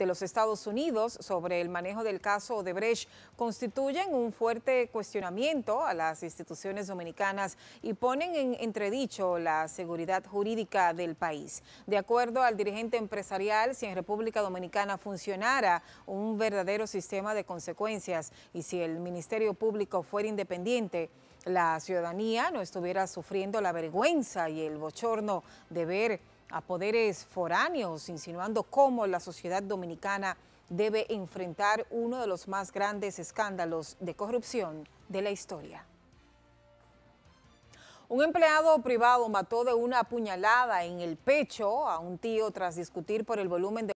de los Estados Unidos sobre el manejo del caso Odebrecht constituyen un fuerte cuestionamiento a las instituciones dominicanas y ponen en entredicho la seguridad jurídica del país. De acuerdo al dirigente empresarial, si en República Dominicana funcionara un verdadero sistema de consecuencias y si el Ministerio Público fuera independiente, la ciudadanía no estuviera sufriendo la vergüenza y el bochorno de ver a poderes foráneos, insinuando cómo la sociedad dominicana debe enfrentar uno de los más grandes escándalos de corrupción de la historia. Un empleado privado mató de una puñalada en el pecho a un tío tras discutir por el volumen de...